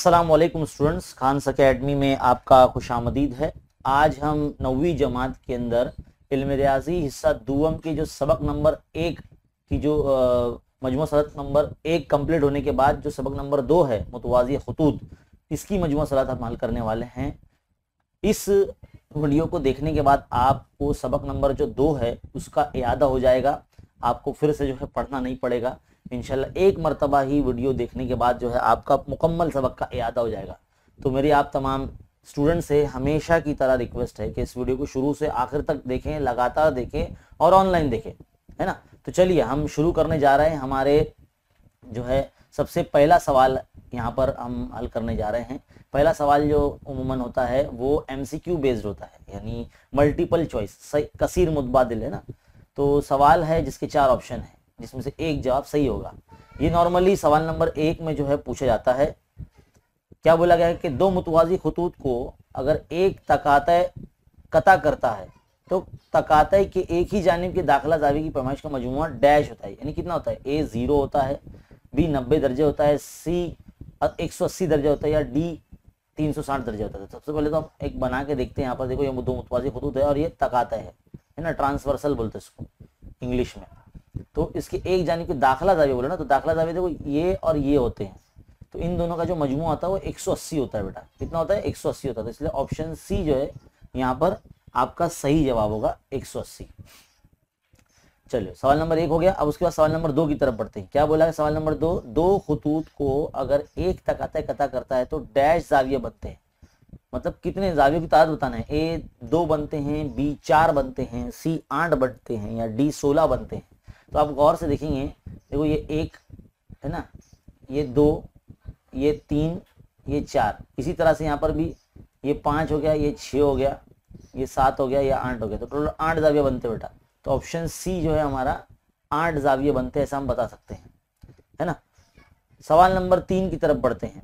Aslam students Khan academy में आपका खुश आमदीद है आज हम नवी जमात के अंदर इल्म रियाजी हिस्सा दुम के जो सबक नंबर एक की जो मजमू सरत नंबर एक कम्प्लीट होने के बाद जो सबक नंबर दो है मुतवाजी खतूत इसकी मजमू सरत हम हल करने वाले हैं इस वीडियो को देखने के बाद आपको सबक नंबर जो दो है उसका अदा हो जाएगा आपको फिर से जो है पढ़ना नहीं पड़ेगा इनशाला एक मरतबा ही वीडियो देखने के बाद जो है आपका मुकम्मल सबक का अदा हो जाएगा तो मेरी आप तमाम स्टूडेंट से हमेशा की तरह रिक्वेस्ट है कि इस वीडियो को शुरू से आखिर तक देखें लगातार देखें और ऑनलाइन देखें है ना तो चलिए हम शुरू करने जा रहे हैं हमारे जो है सबसे पहला सवाल यहाँ पर हम हल करने जा रहे हैं पहला सवाल जो उमूमन होता है वो एम बेस्ड होता है यानी मल्टीपल चॉइस कसीर मुतबादिल है ना तो सवाल है जिसके चार ऑप्शन है जिसमें से एक जवाब सही होगा ये नॉर्मली सवाल नंबर एक में जो है पूछा जाता है क्या बोला गया है कि दो मुतवाजी खतूत को अगर एक तकात कता करता है तो तकात के एक ही जानब के दाखिला जावी की पैमाइश का मजमू डैश होता है यानी कितना होता है ए ज़ीरो होता है बी नब्बे दर्जे होता है सी एक सौ अस्सी दर्जा होता है या डी तीन सौ साठ दर्जा होता है तो सबसे पहले तो हम एक बना के देखते हैं यहाँ पर देखो ये दो मुतवाजी खतूत है और ये तकात है ना ट्रांसवर्सल बोलते हैं इसको इंग्लिश में तो इसके एक जानी कि दाखला दावे बोले ना तो दाखिला दावे देखो ये और ये होते हैं तो इन दोनों का जो मजमू आता है वो 180 होता है बेटा कितना होता है 180 होता है तो इसलिए ऑप्शन सी जो है यहाँ पर आपका सही जवाब होगा 180 चलो सवाल नंबर एक हो गया अब उसके बाद सवाल नंबर दो की तरफ बढ़ते हैं क्या बोला है सवाल नंबर दो दो खतूत को अगर एक तक आता है कता करता है तो डैश जाविये बनते हैं मतलब कितने जाविये की तादाद बताना है ए दो बनते हैं बी चार बनते हैं सी आठ बनते हैं या डी सोलह बनते हैं तो आप गौर से देखेंगे देखो ये एक है ना ये दो ये तीन ये चार इसी तरह से यहाँ पर भी ये पाँच हो गया ये छः हो गया ये सात हो गया या आठ हो गया तो टोटल आठ जाविया बनते बेटा तो ऑप्शन सी जो है हमारा आठ जाविया बनते हैं ऐसा हम बता सकते हैं है ना सवाल नंबर तीन की तरफ बढ़ते हैं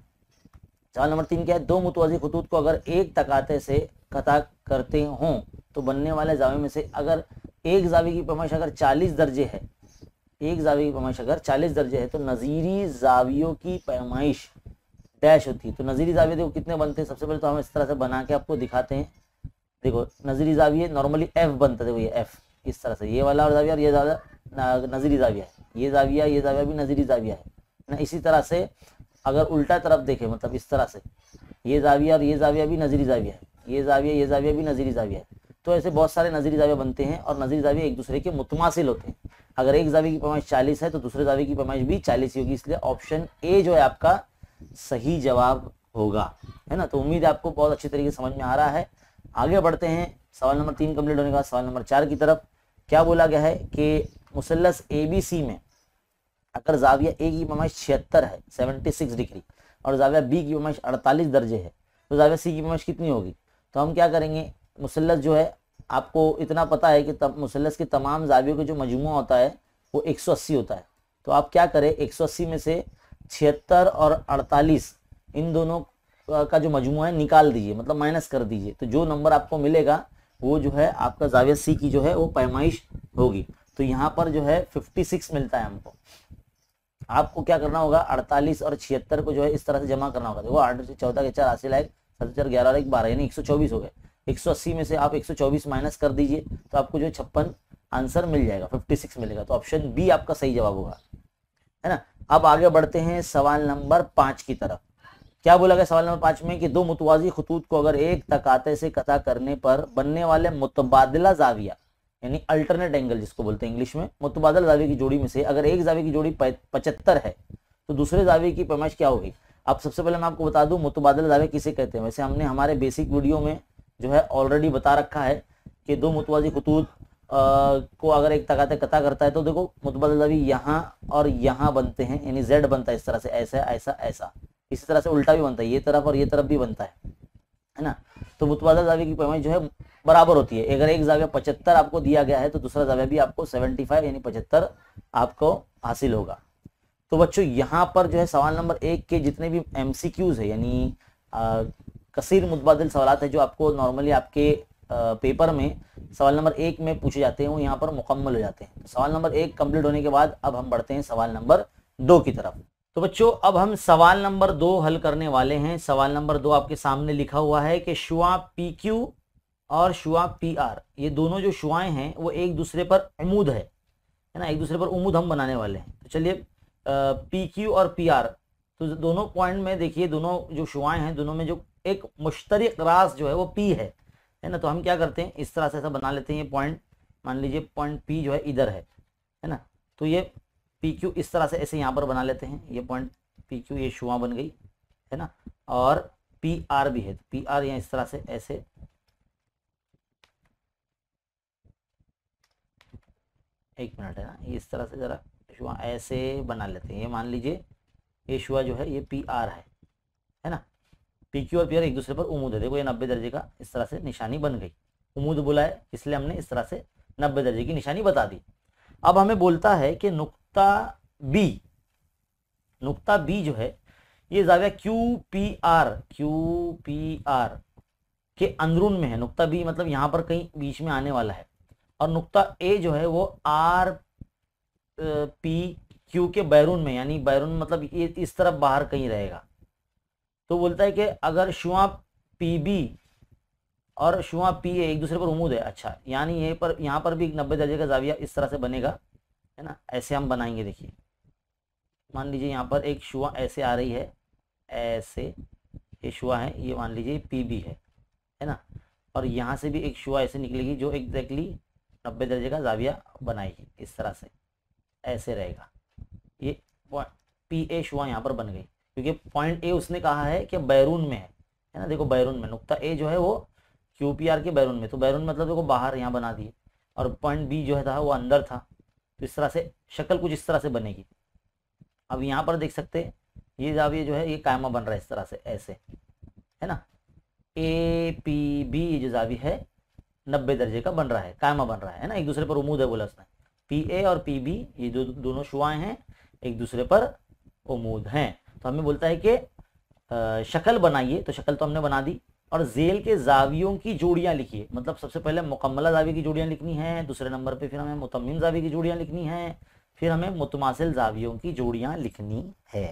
सवाल नंबर तीन क्या है दो मुतवाजी खतूत को अगर एक तकाते से कथा करते हों तो बनने वाले जावे में से अगर एक जावे की पैमाइश अगर चालीस दर्जे है एक जावी की पैमाइश अगर चालीस दर्जे है तो नज़ीरी जावियों की पैमाइश डैश होती है तो नज़ीरी जाविये देखो कितने बनते हैं सबसे पहले तो हम इस तरह से बना के आपको दिखाते हैं देखो नज़ीरी जाविये नॉर्मली एफ बनता है देखो ये एफ इस तरह से ये वाला और जाविया और ये ज़्यादा नज़ीरी जाविया है ये जाविया ये जाविया भी नज़ीरी जाविया है ना इसी तरह से अगर उल्टा तरफ देखें मतलब इस तरह से ये जाविया और ये जाविया भी नज़ीरी जाविया है ये जाविया ये जाविया भी नज़ीरी जाविया है तो ऐसे बहुत सारे नज़ीरी जाविया बनते हैं और नज़ीरी जाविया एक दूसरे के मुतमासिल होते हैं अगर एक जावी की पैमाइश चालीस है तो दूसरे जावी की पैमाइश भी चालीस ही होगी इसलिए ऑप्शन ए जो है आपका सही जवाब होगा है ना तो उम्मीद है आपको बहुत अच्छी तरीके से समझ में आ रहा है आगे बढ़ते हैं सवाल नंबर तीन कम्प्लीट होने के बाद सवाल नंबर चार की तरफ क्या बोला गया है कि मुसलस ए बी सी में अगर जाविया ए की पैमाइश छिहत्तर है सेवेंटी सिक्स डिग्री और जाविया बी की पैमाइश अड़तालीस दर्जे है तो जाविया सी की पैमाइश कितनी होगी तो हम क्या करेंगे मुसलस जो है आपको इतना पता है कि मुसलस के तमाम जावियों का जो मजमू होता है वो 180 होता है तो आप क्या करें 180 में से छिहत्तर और 48 इन दोनों का जो मजमू है निकाल दीजिए मतलब माइनस कर दीजिए तो जो नंबर आपको मिलेगा वो जो है आपका जाविया सी की जो है वो पैमाइश होगी तो यहाँ पर जो है 56 मिलता है हमको आपको क्या करना होगा 48 और छिहत्तर को जो है इस तरह से जमा करना होगा देखो आठ चौदह के चार अस्सी लाइक सत्तर ग्यारह एक बारह यानी एक हो गए 180 में से आप 124 माइनस कर दीजिए तो आपको जो छप्पन आंसर मिल जाएगा 56 मिलेगा तो ऑप्शन बी आपका सही जवाब होगा है ना अब आगे बढ़ते हैं सवाल नंबर पाँच की तरफ क्या बोला गया सवाल नंबर पाँच में कि दो मुतवाजी खतूत को अगर एक तकाते से कथा करने पर बनने वाले मुतबादला जाविया यानी अल्टरनेट एंगल जिसको बोलते हैं इंग्लिश में मुतबादला जावे की जोड़ी में से अगर एक जावे की जोड़ी पचहत्तर है तो दूसरे जावे की पैमाइश क्या होगी अब सबसे पहले मैं आपको बता दूं मुतबादला जावे किसे कहते हैं वैसे हमने हमारे बेसिक वीडियो में जो है ऑलरेडी बता रखा है कि दो मुतवाजी खतूत को अगर एक तकाते कता करता है तो देखो मुतबलवी यहाँ और यहाँ बनते हैं यानी जेड बनता है इस तरह से ऐसा ऐसा ऐसा इसी तरह से उल्टा भी बनता है ये तरफ और ये तरफ भी बनता है है ना तो मुतवाजा जावे की पैमाइश जो है बराबर होती है अगर एक जावे पचहत्तर आपको दिया गया है तो दूसरा जाविया भी आपको सेवेंटी फाइव यानी पचहत्तर आपको हासिल होगा तो बच्चों यहाँ पर जो है सवाल नंबर एक के जितने भी एम है यानी कसीर मुतबादल सवाल है जो आपको नॉर्मली आपके पेपर में सवाल नंबर एक में पूछे जाते हैं वो यहाँ पर मुकम्मल हो जाते हैं तो सवाल नंबर एक कम्प्लीट होने के बाद अब हम बढ़ते हैं सवाल नंबर दो की तरफ तो बच्चों अब हम सवाल नंबर दो हल करने वाले हैं सवाल नंबर दो आपके सामने लिखा हुआ है कि शुआ पी क्यू और शुआ पी आर ये दोनों जो शुआएं हैं वो एक दूसरे पर अमूद है है ना एक दूसरे पर उमूद हम बनाने वाले हैं तो चलिए पी क्यू और पी आर तो दोनों पॉइंट में देखिए दोनों जो शुआएं हैं दोनों में जो एक मुश्तरक रास जो है वो पी है है ना तो हम क्या करते हैं इस तरह से ऐसा बना लेते हैं ये पॉइंट मान लीजिए पॉइंट पी जो है इधर है है ना तो ये पी क्यू इस तरह से ऐसे यहाँ पर बना लेते हैं ये पॉइंट पी क्यू ये शुआ बन गई है ना और पी आर भी है तो पी आर यहाँ इस तरह से ऐसे एक मिनट है ना इस तरह से ज़रा शुआ ऐसे बना लेते हैं ये मान लीजिए एशुआ शुआ जो है ये पी आर है है ना पी क्यू और पी आर एक दूसरे पर उमूद है देखो ये नब्बे दर्जे का इस तरह से निशानी बन गई उमूद बुलाए इसलिए हमने इस तरह से नब्बे दर्जे की निशानी बता दी अब हमें बोलता है कि नुकता बी नुकता बी जो है ये जाविया Q P R Q P R के अंदरून में है नुकता बी मतलब यहाँ पर कहीं बीच में आने वाला है और नुकता ए जो है वो आर पी क्यू के बैरून में यानी बैरून मतलब ये इस तरफ बाहर कहीं रहेगा तो बोलता है कि अगर शुआ पी बी और शुआ पी ए एक दूसरे पर उमूद है अच्छा यानी ये पर यहाँ पर भी एक नब्बे दर्जे का जाविया इस तरह से बनेगा है ना ऐसे हम बनाएंगे देखिए मान लीजिए यहाँ पर एक शुआ ऐसे आ रही है ऐसे ये शुआ है ये मान लीजिए पी बी है है ना और यहाँ से भी एक शुआ ऐसे निकलेगी जो एग्जैक्टली नब्बे दर्जे का जाविया बनाएगी इस तरह से ऐसे रहेगा ये पी ए शुआ यहाँ पर बन गई क्योंकि पॉइंट ए उसने कहा है कि बैरून में है है ना देखो बैरून में नुकता ए जो है वो क्यू पी आर के बैरून में तो बैरून मतलब देखो बाहर यहाँ बना दिए और पॉइंट बी जो है था वो अंदर था तो इस तरह से शक्ल कुछ इस तरह से बनेगी अब यहाँ पर देख सकते हैं ये जाविये जो है ये कायमा बन रहा है इस तरह से ऐसे है ना ए पी बी ये जो जावी है नब्बे दर्जे का बन रहा है कायमा बन रहा है ना एक दूसरे पर उमूद है बोला उसने पी ए और पी बी ये दो दोनों शुआएं हैं एक दूसरे पर उमूद हैं तो हमें बोलता है कि शक्ल बनाइए तो शक्ल तो हमने बना दी और जेल के जावियों की जोड़ियाँ लिखिए मतलब सबसे पहले मुकम्मला जावी की जोड़ियाँ लिखनी हैं दूसरे नंबर पे फिर हमें मुतमिन जावी की जोड़ियाँ लिखनी हैं फिर हमें मुतमासिल जावियों की जोड़ियाँ लिखनी है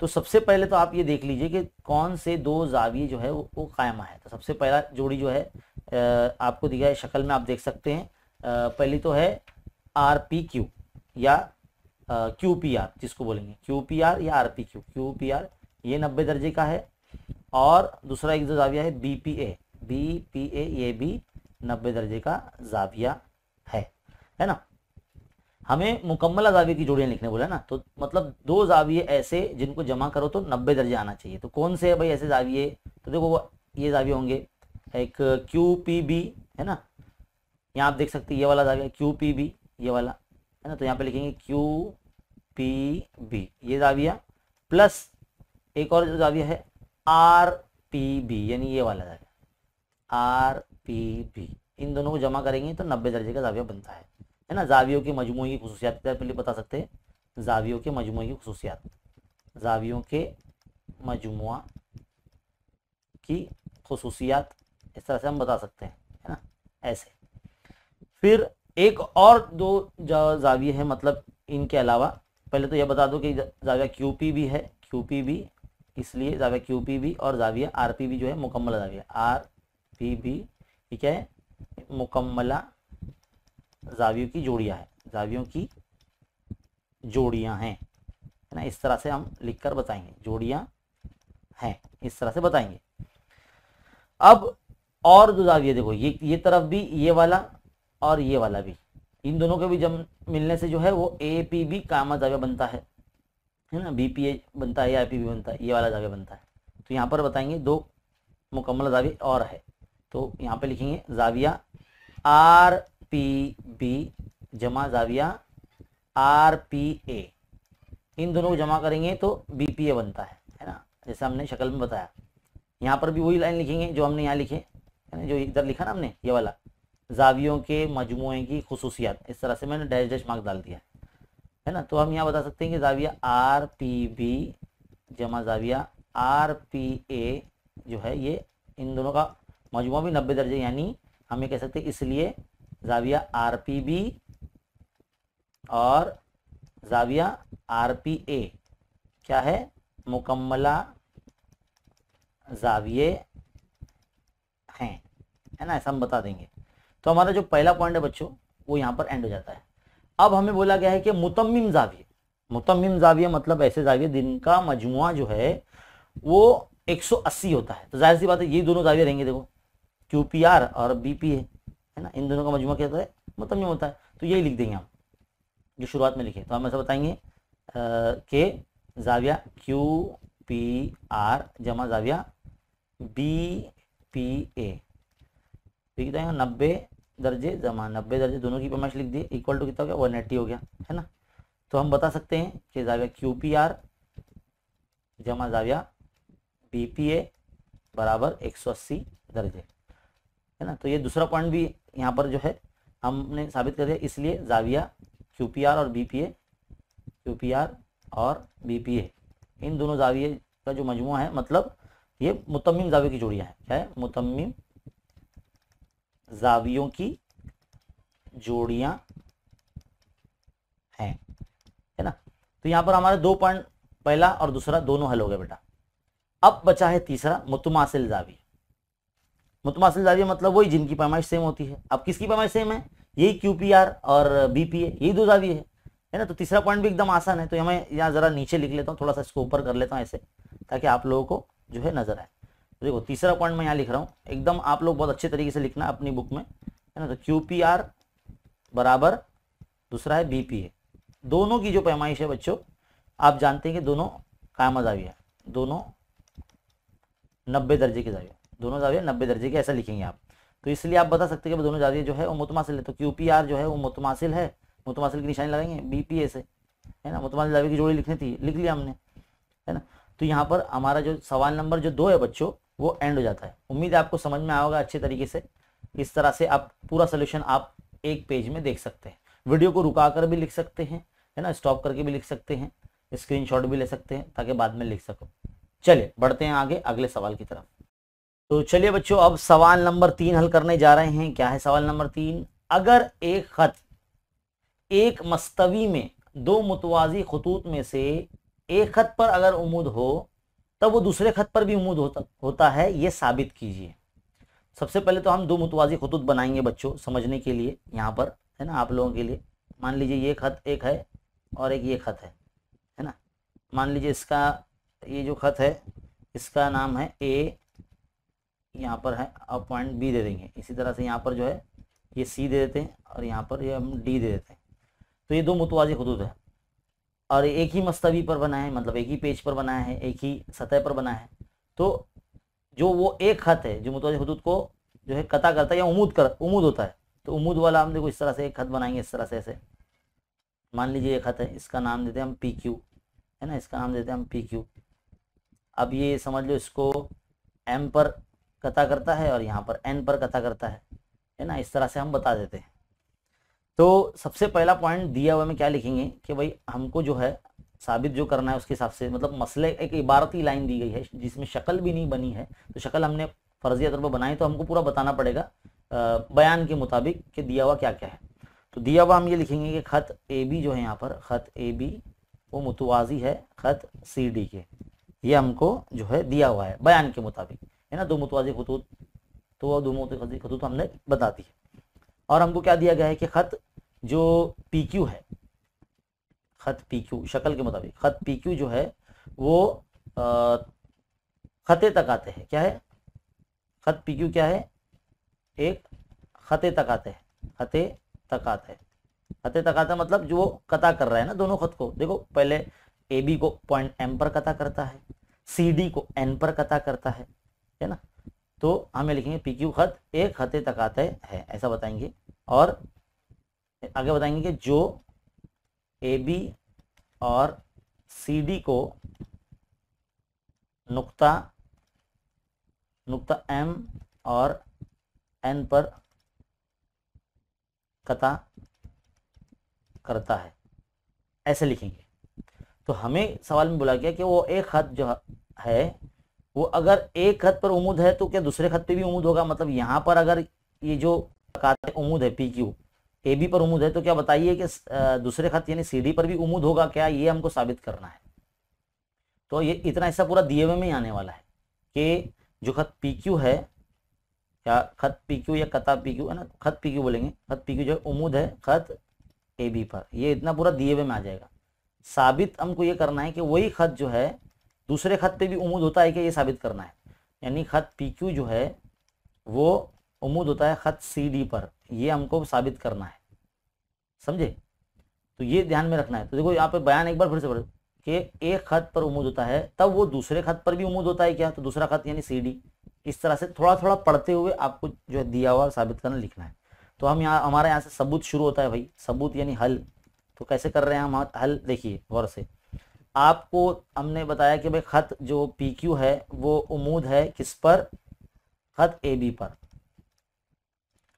तो सबसे पहले तो आप ये देख लीजिए कि कौन से दो जाविये जो है वो, वो कायम है तो सबसे पहला जोड़ी जो है आपको दिखा है शक्ल में आप देख सकते हैं पहली तो है आर पी क्यू या क्यू पी आर जिसको बोलेंगे क्यू पी आर या R P Q Q P R ये नब्बे दर्जे का है और दूसरा एक जो जाविया है B P A B P A ये भी नब्बे दर्जे का जाविया है है ना हमें मुकम्मल जाविये की जोड़ियाँ लिखने बोला ना तो मतलब दो जाविये ऐसे जिनको जमा करो तो नब्बे दर्जे आना चाहिए तो कौन से है भाई ऐसे जाविये तो देखो ये जाविये होंगे एक क्यू पी बी है ना यहाँ आप देख सकते हैं ये वाला जाविया क्यू पी बी ये वाला है ना तो यहाँ पे लिखेंगे क्यू पी बी ये जाविया प्लस एक और जो जाविया है आर पी बी यानी ये वाला जाविया आर पी बी इन दोनों को जमा करेंगे तो नब्बे दर्जे का जाविया बनता है है ना जावियों के मजमू की खसूसियात पहले बता सकते हैं जावियों के मजमू की खसूसियात जावियों के मजमु की खसूसियात इस तरह से हम बता सकते हैं है ना ऐसे फिर एक और दो जाविये हैं मतलब इनके अलावा पहले तो यह बता दो कि जाविया क्यू पी भी है क्यू पी भी इसलिए जाविया क्यू पी भी और जाविया आर पी भी जो है मुकम्मला जाविया आर पी भी ठीक है मुकम्मला जावियों की जोड़ियां है जावियों की जोड़ियाँ हैं है ना इस तरह से हम लिख कर बताएंगे जोड़ियां हैं इस तरह से बताएंगे अब और जो जाविया देखो ये ये तरफ भी ये वाला और ये वाला भी इन दोनों के भी जम मिलने से जो है वो ए पी बी कामा जावे बनता है है ना बी पी ए बनता है या आई पी बी बनता है ये वाला जावे बनता है तो यहाँ पर बताएंगे दो मुकम्मल जावे और है तो यहाँ पे लिखेंगे जाविया आर पी बी जमा जाविया आर पी ए इन दोनों को जमा करेंगे तो बी पी ए बनता है है ना जैसे हमने शक्ल में बताया यहाँ पर भी वही लाइन लिखेंगे जो हमने यहाँ लिखे है ना जो इधर लिखा ना हमने ये वाला जावियों के मजमू की खसूसियात इस तरह से मैंने डैश डैश मार्क डाल दिया है ना तो हम यहाँ बता सकते हैं कि जाविया आर पी बी जमा जाविया आर पी ए जो है ये इन दोनों का मजमू भी नब्बे दर्जे यानी हम ये कह सकते हैं इसलिए जाविया आर पी बी और जाविया आर पी ए क्या है मुकम्मला जाविये हैं है ना ऐसा हम बता देंगे तो हमारा जो पहला पॉइंट है बच्चों वो यहाँ पर एंड हो जाता है अब हमें बोला गया है कि मुतमिम जाविये मुतमिम जाविये मतलब ऐसे जाविये जिनका मजमु जो है वो 180 होता है तो जाहिर सी बात है ये दोनों जाविये रहेंगे देखो क्यू पी आर और बी पी है है ना इन दोनों का मजमु क्या होता है मुतमिम होता है तो यही लिख देंगे हम जो शुरुआत में लिखे तो हम ऐसा बताएंगे के जाविया क्यू पी आर जमा जाविया बी पी ए नब्बे दर्जे जमा नब्बे दर्जे दोनों की पेमेंट लिख दिए इक्वल टू कितना हो गया वन एट्टी हो गया है ना तो हम बता सकते हैं कि जाविया क्यू पी आर जमा जाविया बी पी ए बराबर एक सौ अस्सी दर्जे है ना तो ये दूसरा पॉइंट भी यहाँ पर जो है हमने साबित कर दिया इसलिए जाविया क्यू पी आर और B P A Q P R और बी पी ए इन दोनों जाविये का जो मजमु है मतलब ये मुतमिम जावे की जोड़ियाँ हैं क्या है मुतमिम जावियों की जोड़ियां हैं है ना तो यहां पर हमारे दो पॉइंट पहला और दूसरा दोनों हल हो गए बेटा अब बचा है तीसरा मुतमासिल जाविया मुतमासिल जाविया मतलब वही जिनकी पैमाइश सेम होती है अब किसकी पैमाइश सेम है यही क्यू पी आर और बी पी ए यही दो जावी है है ना तो तीसरा पॉइंट भी एकदम आसान है तो मैं यहाँ जरा नीचे लिख लेता हूँ थोड़ा सा इसको ऊपर कर लेता हूँ ऐसे ताकि आप लोगों को जो है नजर आए तो देखो तीसरा पॉइंट मैं यहाँ लिख रहा हूँ एकदम आप लोग बहुत अच्छे तरीके से लिखना अपनी बुक में है ना तो क्यू पी आर बराबर दूसरा है बी पी ए दोनों की जो पैमाइश है बच्चों आप जानते हैं कि दोनों कायमा जाविया दोनों नब्बे दर्जे के जाविया दोनों जाविया नब्बे दर्जे के ऐसा लिखेंगे आप तो इसलिए आप बता सकते हैं कि दोनों जाविया जो है वो मुतमासिल है तो क्यू पी आर जो है वो मुतमासिल है मुतमासिल की निशानी लगाएंगे बी पी ए से है ना मुतमासिल जाविया की जोड़ी लिखनी थी लिख लिया हमने है ना तो यहाँ पर हमारा जो सवाल नंबर जो दो है बच्चों वो एंड हो जाता है उम्मीद है आपको समझ में आएगा अच्छे तरीके से इस तरह से आप पूरा सोल्यूशन आप एक पेज में देख सकते हैं वीडियो को रुका कर भी लिख सकते हैं है ना स्टॉप करके भी लिख सकते हैं स्क्रीन भी ले सकते हैं ताकि बाद में लिख सको चलिए बढ़ते हैं आगे अगले सवाल की तरफ तो चलिए बच्चों अब सवाल नंबर तीन हल करने जा रहे हैं क्या है सवाल नंबर तीन अगर एक खत एक मस्तवी में दो मुतवाजी खतूत में से एक खत पर अगर उमूद हो तब वो दूसरे खत पर भी उमूद होता होता है ये साबित कीजिए सबसे पहले तो हम दो मुतवाजी खतूत बनाएंगे बच्चों समझने के लिए यहाँ पर है ना आप लोगों के लिए मान लीजिए ये खत एक है और एक ये खत है है ना मान लीजिए इसका ये जो खत है इसका नाम है ए यहाँ पर है और पॉइंट बी दे देंगे इसी तरह से यहाँ पर जो है ये सी दे देते हैं और यहाँ पर ये हम डी दे देते हैं तो ये दो मुतवाजी खतूत है और एक ही मस्तवी पर बनाए है मतलब एक ही पेज पर बनाए है एक ही सतह पर बनाए है तो जो वो एक खत है जो मुतव हदूद को जो है कता करता है या उमूद कर उमूद होता है तो उमूद वाला हम देखो इस तरह से एक खत बनाएंगे इस तरह से ऐसे मान लीजिए एक खत है इसका नाम देते हैं हम पी क्यू है ना इसका नाम देते हैं हम पी क्यू अब ये समझ लो इसको एम पर कथा करता है और यहाँ पर एन पर कथा करता है है ना इस तरह से हम बता देते हैं तो सबसे पहला पॉइंट दिया हुआ में क्या लिखेंगे कि भाई हमको जो है साबित जो करना है उसके हिसाब से मतलब मसले एक इबारती लाइन दी गई है जिसमें शक्ल भी नहीं बनी है तो शक्ल हमने फर्जी तौर पर बनाई तो हमको पूरा बताना पड़ेगा बयान के मुताबिक कि दिया हुआ क्या क्या है तो दिया हुआ हम ये लिखेंगे कि ख़त ए बी जो है यहाँ पर ख़त ए बी वो मुतवाजी है ख़त सी डी के ये हमको जो है दिया हुआ है बयान के मुताबिक है ना दो मुतवाजी खतूत तो दो मुतवाजी खतूत हमने बता दी है और हमको क्या दिया गया है कि ख़त जो पी क्यू है ख़त पी क्यू शक्ल के मुताबिक ख़त पी क्यू जो है वो ख़ते तक आते हैं क्या है ख़त पी क्यू क्या है एक ख़ते तक आते हैं ख़ते तक आते हैं खते तकाता मतलब जो कता कर रहा है ना दोनों खत को देखो पहले ए बी को पॉइंट एम पर कता करता है सी डी को एन पर कता करता है है ना तो हमें लिखेंगे पी क्यू खत एक खते आते है ऐसा बताएंगे और आगे बताएंगे कि जो ए बी और सी डी को नुक्ता नुक्ता एम और एन पर कता करता है ऐसे लिखेंगे तो हमें सवाल में बोला गया कि वो एक खत जो है वो अगर एक खत पर उमूद है तो क्या दूसरे खत पे भी उमूद होगा मतलब यहाँ पर अगर ये जो उमूद है पी क्यू ए बी पर उमूद है तो क्या बताइए कि दूसरे खत यानी सी डी पर भी उमूद होगा क्या ये हमको साबित करना है तो ये इतना हिस्सा पूरा दिए हुए में ही आने वाला है कि जो खत पी क्यू है या खत पी क्यू या कता पी क्यू है ना खत पी क्यू बोलेंगे खत पी क्यू जो उमूद है खत ए बी पर ये इतना पूरा दिए हुए में आ जाएगा साबित हमको ये करना है कि वही खत जो है दूसरे खत पे भी उमूद होता है कि ये साबित करना है यानी खत पी क्यू जो है वो उमूद होता है खत सी डी पर ये हमको साबित करना है समझे तो ये ध्यान में रखना है तो देखो यहाँ पे बयान एक बार फिर से पढ़ो कि एक खत पर उमूद होता है तब वो दूसरे खत पर भी उमूद होता है क्या तो दूसरा खत यानी सी डी इस तरह से थोड़ा थोड़ा पढ़ते हुए आपको जो है दिया हुआ साबित करना लिखना है तो हम यहाँ हमारे यहाँ से सबूत शुरू होता है भाई सबूत यानी हल तो कैसे कर रहे हैं हम हल देखिए गौर से आपको हमने बताया कि भाई ख़त जो पी क्यू है वो उमूद है किस पर ख़त ए बी पर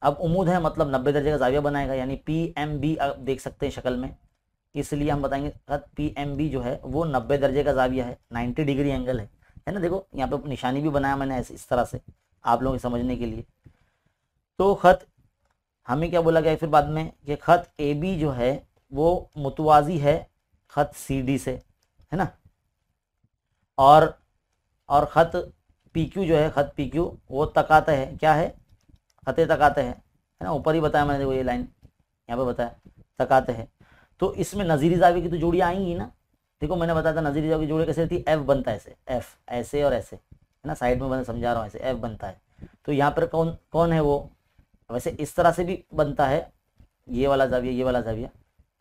अब उमूद है मतलब नब्बे दर्जे का जाविया बनाएगा यानी पी एम बी आप देख सकते हैं शक्ल में इसलिए हम बताएंगे ख़त पी एम बी जो है वो नब्बे दर्जे का जाविया है नाइन्टी डिग्री एंगल है है ना देखो यहाँ पे निशानी भी बनाया मैंने इस तरह से आप लोगों के समझने के लिए तो ख़त हमें क्या बोला गया फिर बाद में कि ख़त ए बी जो है वो मुतवाजी है ख़त सी डी से है ना और और ख़त पी क्यू जो है ख़त पी क्यू वो तकाते हैं क्या है ख़तें तकाते हैं है ना ऊपर ही बताया मैंने देखो ये लाइन यहाँ पे बताया तकाते हैं तो इसमें नज़ीरी जावे की तो जोड़ियाँ आएंगी ना देखो मैंने बताया था नज़ीरी जावे की जोड़ी कैसे रहती है एफ़ बनता है ऐसे एफ़ ऐसे और ऐसे है ना साइड में समझा रहा हूँ ऐसे एफ़ बनता है तो यहाँ पर कौन कौन है वो वैसे इस तरह से भी बनता है ये वाला जाविया ये वाला जाविया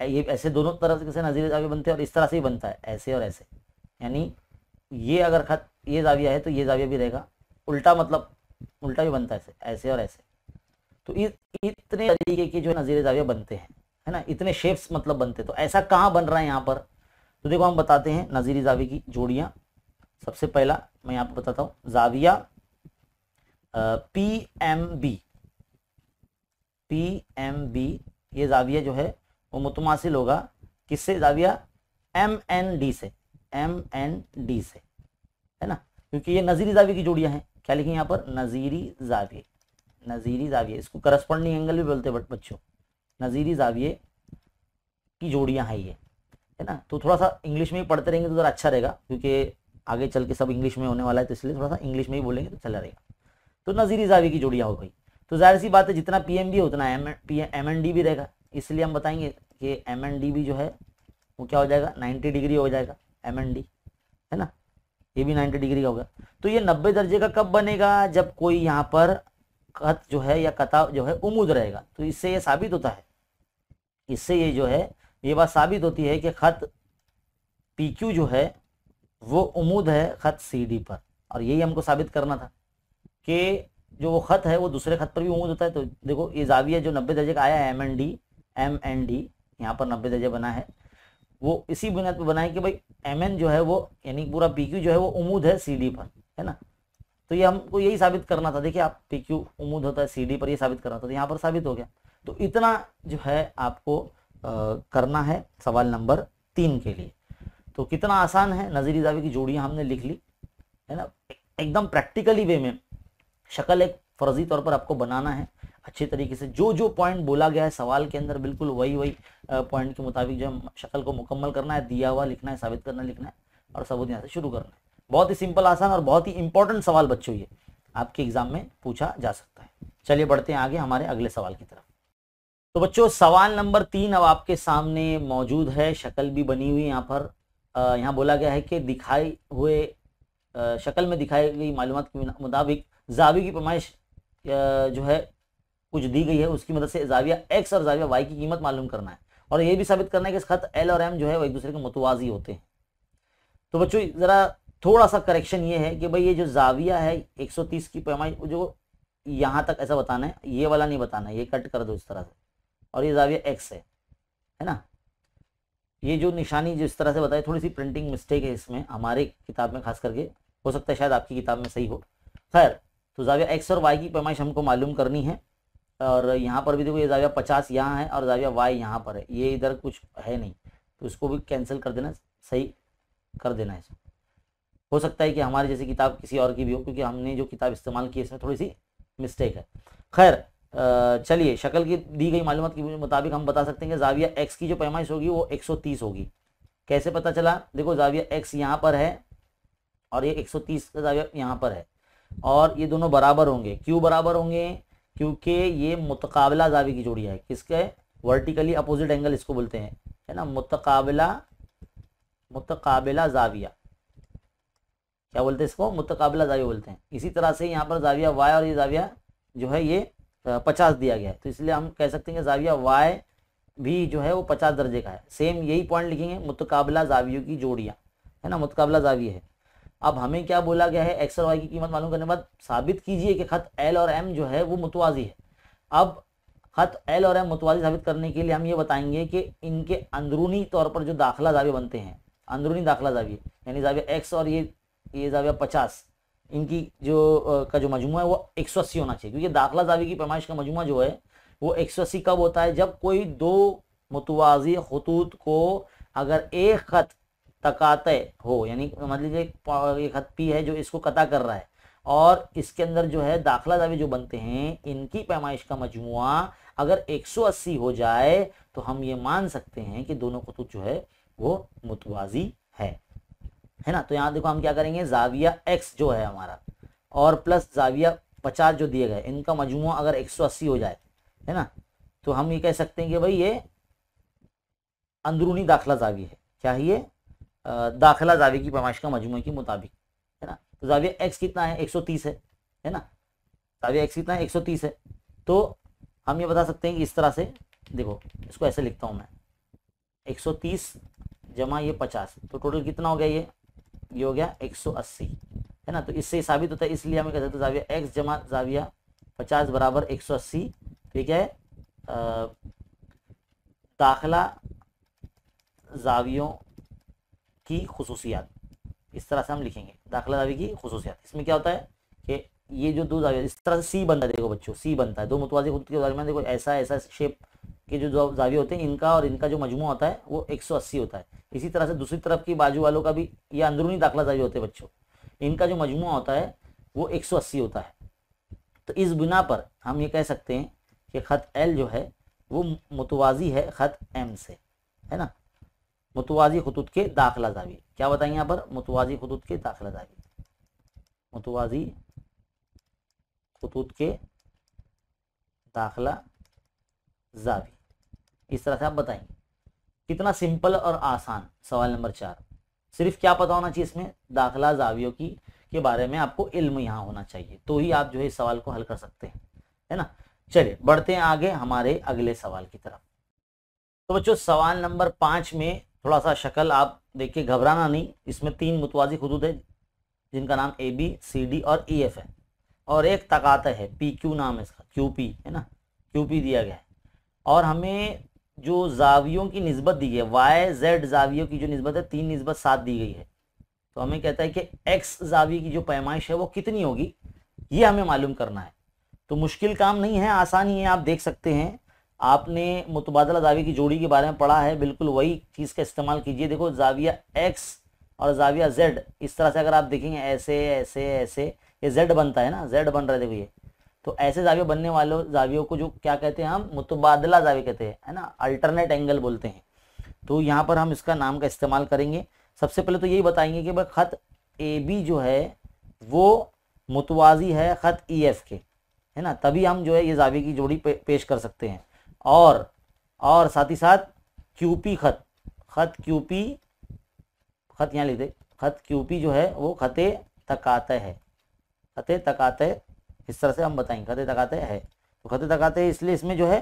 ये ऐसे दोनों तरह से नजीर जाविया बनते हैं और इस तरह से ही बनता है ऐसे और ऐसे यानी ये अगर खत ये जाविया है तो ये जाविया भी रहेगा उल्टा मतलब उल्टा भी बनता है ऐसे ऐसे और ऐसे तो इतने तरीके के जो नजीर जाविया बनते हैं है ना इतने शेप्स मतलब बनते तो ऐसा कहाँ बन रहा है यहाँ पर तो देखो हम बताते हैं नजीर जावी की जोड़ियाँ सबसे पहला मैं यहाँ पर बताता हूँ जाविया P M B P M B ये जाविया जो है वो मुतमासिल होगा किससे जाविया एम एन डी से एम एन डी से है ना क्योंकि ये नज़ीरी जाविये की जोड़ियां हैं क्या लिखी यहाँ पर नज़ीरी जाविये नज़ीरी जाविये इसको करस्पॉन्डिंग एंगल भी बोलते बट बच्चों नज़ीरी जाविये की जोड़ियाँ हैं ये है ना तो थोड़ा सा इंग्लिश में ही पढ़ते रहेंगे तो ज़रा अच्छा रहेगा क्योंकि आगे चल के सब इंग्लिश में होने वाला है तो इसलिए थोड़ा सा इंग्लिश में ही बोलेंगे तो चला रहेगा तो नज़ीरी जावी की जोड़ियाँ हो गई तो जाहिर सी बात है जितना पी एम डी उतना एम एन डी भी रहेगा इसलिए हम बताएंगे कि एम एन डी भी जो है वो क्या हो जाएगा 90 डिग्री हो जाएगा एम एन डी है ना ये भी 90 डिग्री का होगा तो ये 90 दर्जे का कब बनेगा जब कोई यहाँ पर कत जो है या कता जो है उमूद रहेगा तो इससे ये साबित होता है इससे ये जो है ये बात साबित होती है कि खत पी क्यू जो है वो उमूद है खत सी डी पर और यही हमको साबित करना था कि जो वो खत है वो दूसरे खत पर भी उमूद होता है तो देखो ये जाविया जो नब्बे दर्जे का आया है M N D M N D यहाँ पर नब्बे दर्जा बना है वो इसी बुनियाद पर बना है कि भाई एम जो है वो यानी पूरा पी जो है वो उमूद है सी पर है ना तो ये हमको यही साबित करना था देखिए आप पी क्यू उमूद होता है सी पर ये साबित करना था तो यहाँ पर साबित हो गया तो इतना जो है आपको आ, करना है सवाल नंबर तीन के लिए तो कितना आसान है नज़ीर दावे की जोड़ियाँ हमने लिख ली है ना एकदम प्रैक्टिकली वे में शक्ल एक फर्जी तौर पर आपको बनाना है अच्छे तरीके से जो जो पॉइंट बोला गया है सवाल के अंदर बिल्कुल वही वही पॉइंट के मुताबिक जो शक्ल को मुकम्मल करना है दिया हुआ लिखना है साबित करना लिखना है और सबूत यहाँ से शुरू करना है बहुत ही सिंपल आसान और बहुत ही इंपॉर्टेंट सवाल बच्चों ये आपके एग्जाम में पूछा जा सकता है चलिए बढ़ते हैं आगे हमारे अगले सवाल की तरफ तो बच्चों सवाल नंबर तीन अब आपके सामने मौजूद है शक्ल भी बनी हुई यहाँ पर यहाँ बोला गया है कि दिखाई हुए शक्ल में दिखाई गई मालूम के मुताबिक जावी की पैमाइश जो है कुछ दी गई है उसकी मदद से जाविया एक्स और जाविया वाई की कीमत मालूम करना है और ये भी साबित करना है कि खत एल और एम जो है वो एक दूसरे के मुतवाजी होते हैं तो बच्चों ज़रा थोड़ा सा करेक्शन ये है कि भाई ये जो जाविया है 130 की पैमाई जो यहाँ तक ऐसा बताना है ये वाला नहीं बताना है ये कट कर दो इस तरह से और ये जाविया एक्स है है ना ये जो निशानी जो इस तरह से बताए थोड़ी सी प्रिंटिंग मिस्टेक है इसमें हमारे किताब में खास करके हो सकता है शायद आपकी किताब में सही हो खैर तो जाविया एक्स और वाई की पैमाइश हमको मालूम करनी है और यहाँ पर भी देखो ये जाविया पचास यहाँ है और जाविया वाई यहाँ पर है ये इधर कुछ है नहीं तो इसको भी कैंसिल कर देना सही कर देना है हो सकता है कि हमारी जैसी किताब किसी और की भी हो क्योंकि हमने जो किताब इस्तेमाल की इसमें थोड़ी सी मिस्टेक है खैर चलिए शक्ल की दी गई मालूम के मुताबिक हम बता सकते हैं कि जाविया एक्स की जो पैमाइश होगी वो तीस होगी कैसे पता चला देखो जाविया एक्स यहाँ पर है और ये एक तीस का जाविया यहाँ पर है और ये दोनों बराबर होंगे क्यों बराबर होंगे क्योंकि ये मुतकाबला जावी की जोड़ी है किसके वर्टिकली अपोजिट एंगल इसको बोलते हैं है ना मुतकाबला मुतकाबला जाविया क्या बोलते हैं इसको मुतकाबला जाविया बोलते हैं इसी तरह से यहाँ पर जाविया वाई और ये जाविया जो है ये पचास दिया गया है तो इसलिए हम कह सकते हैं कि जाविया वाई भी जो है वो पचास दर्जे का है सेम यही पॉइंट लिखेंगे मुतकाबला जावियों की जोड़ियाँ है ना मुतकाबला जाविया है अब हमें क्या बोला गया है एक्स और वाई की कीमत मालूम करने के बाद साबित कीजिए कि खत एल और एम जो है वो मुतवाजी है अब खत एल और एम मुतवाजी साबित करने के लिए हम ये बताएंगे कि इनके अंदरूनी तौर पर जो दाखिला जावे बनते हैं अंदरूनी दाखिला जावे यानी जावे एक्स और ये ये जावे पचास इनकी जो का जो मजमू है वो एक सौ अस्सी होना चाहिए क्योंकि दाखिला जावे की पैमाइश का मजमू जो है वो एक सौ अस्सी कब होता है जब कोई दो मुतवाजी खतूत को अगर एक खत तकाते हो यानी मान लीजिए एक हद पी है जो इसको कता कर रहा है और इसके अंदर जो है दाखला दावे जो बनते हैं इनकी पैमाइश का मजमु अगर 180 हो जाए तो हम ये मान सकते हैं कि दोनों कुतु जो है वो मुतवाजी है है ना तो यहाँ देखो हम क्या करेंगे जाविया एक्स जो है हमारा और प्लस जाविया पचास जो दिए गए इनका मजमु अगर 180 हो जाए है ना तो हम ये कह सकते हैं कि भाई ये अंदरूनी दाखला जावी है क्या है ये दाखिला जावे की पैमाइश का मजमू के मुताबिक है ना तो जाविया एक्स कितना है 130 है है ना जाविया एक्स कितना है 130 है तो हम ये बता सकते हैं कि इस तरह से देखो इसको ऐसे लिखता हूँ मैं 130 जमा ये 50 तो टोटल कितना हो गया ये ये हो गया 180 है ना तो इससे साबित होता है इसलिए हमें कह सकते तो जाविया एक्स जमा जाविया पचास बराबर एक सौ अस्सी ठीक तो है दाखिला जावियों की खसूसियात इस तरह से हम लिखेंगे दाखिला दावे की खसूसियात इसमें क्या होता है कि ये जो दो जाविया इस तरह से सी बनता है देखो बच्चों सी बनता है दो मुतवाजी खुद के दरमियान देखो ऐसा ऐसा शेप के जो जाविये होते हैं इनका और इनका जो मजमू होता है वो अस्सी होता है इसी तरह से दूसरी तरफ की बाजू वालों का भी ये अंदरूनी दाखिला जाविये होते हैं बच्चों इनका जो मजमू होता है वो अस्सी होता है तो इस बिना पर हम ये कह सकते हैं कि ख़त एल जो है वो मुतवाजी है ख़त एम से है ना मुतवाजी खतूत के दाखिला जावी क्या बताएंगे यहाँ पर मुतवाजी खतूत के दाखिला जावी मुतवाजी खतूत के दाखिला जावी इस तरह से आप बताएंगे कितना सिंपल और आसान सवाल नंबर चार सिर्फ क्या पता होना चाहिए इसमें दाखिला जावियों की के बारे में आपको इल्म यहाँ होना चाहिए तो ही आप जो है इस सवाल को हल कर सकते हैं है ना चलिए बढ़ते हैं आगे हमारे अगले सवाल की तरफ तो बच्चों सवाल नंबर पाँच में थोड़ा सा शक्ल आप देखिए घबराना नहीं इसमें तीन मुतवाजी खुदूद है जिनका नाम ए बी सी डी और ई e एफ है और एक तकात है पी क्यू नाम है इसका क्यू पी है ना क्यू पी दिया गया है और हमें जो जावियों की नस्बत दी गई है वाई जेड जावियों की जो नस्बत है तीन नस्बत सात दी गई है तो हमें कहता है कि एक्स जावी की जो पैमाइश है वो कितनी होगी ये हमें मालूम करना है तो मुश्किल काम नहीं है आसानी है आप देख सकते हैं आपने मुतबादला जाविया की जोड़ी के बारे में पढ़ा है बिल्कुल वही चीज़ का इस्तेमाल कीजिए देखो जाविया एक्स और जाविया जेड इस तरह से अगर आप देखेंगे ऐसे ऐसे ऐसे ये जेड बनता है ना जेड बन रहा है देखो ये तो ऐसे जाविया बनने वालों जावियों को जो क्या कहते हैं हम मुतबादला जाविया कहते हैं है ना अल्टरनेट एंगल बोलते हैं तो यहाँ पर हम इसका नाम का इस्तेमाल करेंगे सबसे पहले तो यही बताएंगे कि भाई ख़त ए बी जो है वो मुतवाजी है ख़त ई e, एफ के है ना तभी हम जो है ये जावे की जोड़ी पे, पेश कर सकते हैं और और साथ ही साथ क्यूपी खत खत क्यूपी खत यहाँ लिख दे खत क्यूपी जो है वो खते तकाते है खते तकाते इस तरह से हम बताएंगे खते तकाते है तो खते तकाते इसलिए इसमें जो है